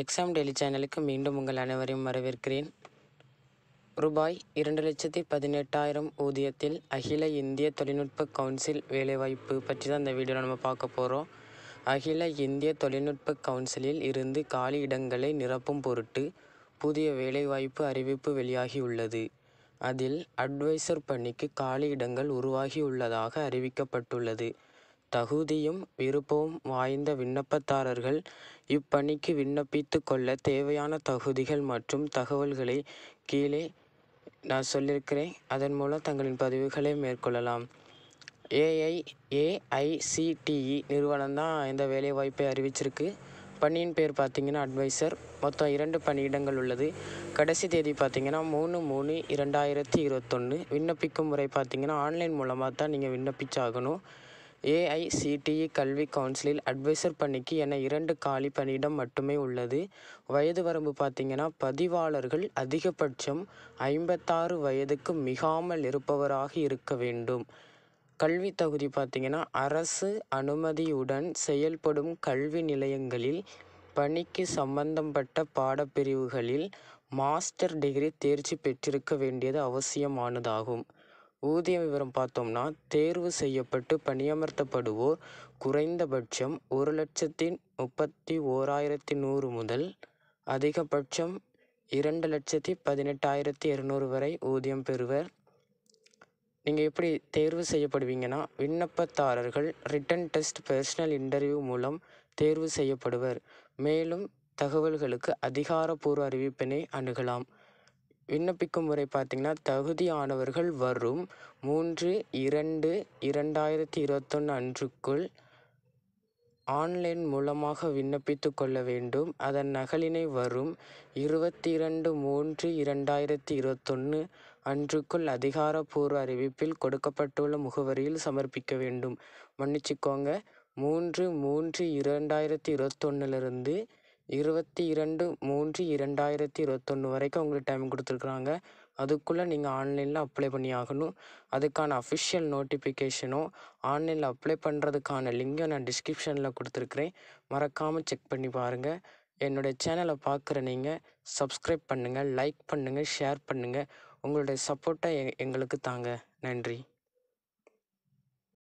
exam daily சேனலுக்கு மீண்டும் உங்கள் அனைவரையும் வரவேற்கிறேன் ரூபாய் இரண்டு லட்சத்தி பதினெட்டாயிரம் ஊதியத்தில் அகில இந்திய தொழில்நுட்ப கவுன்சில் வேலைவாய்ப்பு பற்றி தான் இந்த வீடியோ நம்ம பார்க்க போகிறோம் அகில இந்திய தொழில்நுட்ப கவுன்சிலில் இருந்து காலி இடங்களை நிரப்பும் பொருட்டு புதிய வேலைவாய்ப்பு அறிவிப்பு வெளியாகியுள்ளது அதில் அட்வைசர் பணிக்கு காலி இடங்கள் உருவாகியுள்ளதாக அறிவிக்கப்பட்டுள்ளது தகுதியும் விருப்பமும் வாய்ந்த விண்ணப்பதாரர்கள் இப்பணிக்கு விண்ணப்பித்துக் கொள்ள தேவையான தகுதிகள் மற்றும் தகவல்களை கீழே நான் சொல்லியிருக்கிறேன் அதன் மூலம் தங்களின் பதிவுகளை மேற்கொள்ளலாம் ஏஐ ஏஐசிடிஇ நிறுவனம் தான் இந்த வேலைவாய்ப்பை அறிவிச்சிருக்கு பணியின் பேர் பார்த்திங்கன்னா அட்வைசர் மொத்தம் இரண்டு பணியிடங்கள் உள்ளது கடைசி தேதி பார்த்திங்கன்னா மூணு மூணு இரண்டாயிரத்தி இருபத்தொன்று விண்ணப்பிக்கும் முறை பார்த்திங்கன்னா ஆன்லைன் மூலமாக தான் நீங்கள் விண்ணப்பிச்சாகணும் ஏஐசிடிஇ கல்வி கவுன்சிலில் அட்வைசர் பணிக்கு என இரண்டு காலி பணியிடம் மட்டுமே உள்ளது வயது வரம்பு பார்த்திங்கன்னா பதிவாளர்கள் அதிகபட்சம் ஐம்பத்தாறு வயதுக்கு மிகாமல் இருப்பவராக இருக்க வேண்டும் கல்வி தகுதி பார்த்திங்கன்னா அரசு அனுமதியுடன் செயல்படும் கல்வி நிலையங்களில் பணிக்கு சம்பந்தப்பட்ட பாடப்பிரிவுகளில் மாஸ்டர் டிகிரி தேர்ச்சி பெற்றிருக்க வேண்டியது அவசியமானதாகும் ஊதிய விவரம் பார்த்தோம்னா தேர்வு செய்யப்பட்டு பணியமர்த்தப்படுவோர் குறைந்தபட்சம் ஒரு லட்சத்தி முப்பத்தி ஓராயிரத்தி நூறு முதல் அதிகபட்சம் இரண்டு லட்சத்தி பதினெட்டாயிரத்தி இரநூறு வரை ஊதியம் பெறுவர் நீங்கள் எப்படி தேர்வு செய்யப்படுவீங்கன்னா விண்ணப்பதாரர்கள் ரிட்டன் டெஸ்ட் பர்சனல் இன்டர்வியூ மூலம் தேர்வு செய்யப்படுவர் மேலும் தகவல்களுக்கு அதிகாரப்பூர்வ அறிவிப்பினை அணுகலாம் விண்ணப்பிக்கும் முறை பார்த்திங்கன்னா தகுதியானவர்கள் வரும் மூன்று இரண்டு இரண்டாயிரத்தி இருபத்தொன்று அன்றுக்குள் ஆன்லைன் மூலமாக விண்ணப்பித்து கொள்ள வேண்டும் அதன் நகலினை வரும் இருபத்தி இரண்டு மூன்று இரண்டாயிரத்தி இருபத்தொன்று அன்றுக்குள் அதிகாரப்பூர்வ அறிவிப்பில் கொடுக்கப்பட்டுள்ள முகவரியில் சமர்ப்பிக்க வேண்டும் மன்னிச்சுக்கோங்க மூன்று மூன்று இரண்டாயிரத்தி இருபத்தொன்னிலிருந்து இருபத்தி இரண்டு மூன்று இரண்டாயிரத்தி இருபத்தொன்று வரைக்கும் உங்களுக்கு டைம் கொடுத்துருக்குறாங்க அதுக்குள்ளே நீங்கள் ஆன்லைனில் அப்ளை பண்ணி ஆகணும் அதுக்கான அஃபிஷியல் நோட்டிஃபிகேஷனும் ஆன்லைனில் அப்ளை பண்ணுறதுக்கான லிங்கும் நான் டிஸ்கிரிப்ஷனில் கொடுத்துருக்குறேன் மறக்காமல் செக் பண்ணி பாருங்கள் என்னுடைய சேனலை பார்க்குற நீங்கள் சப்ஸ்கிரைப் பண்ணுங்கள் லைக் பண்ணுங்கள் ஷேர் பண்ணுங்கள் உங்களுடைய சப்போர்ட்டை எங்களுக்கு தாங்க நன்றி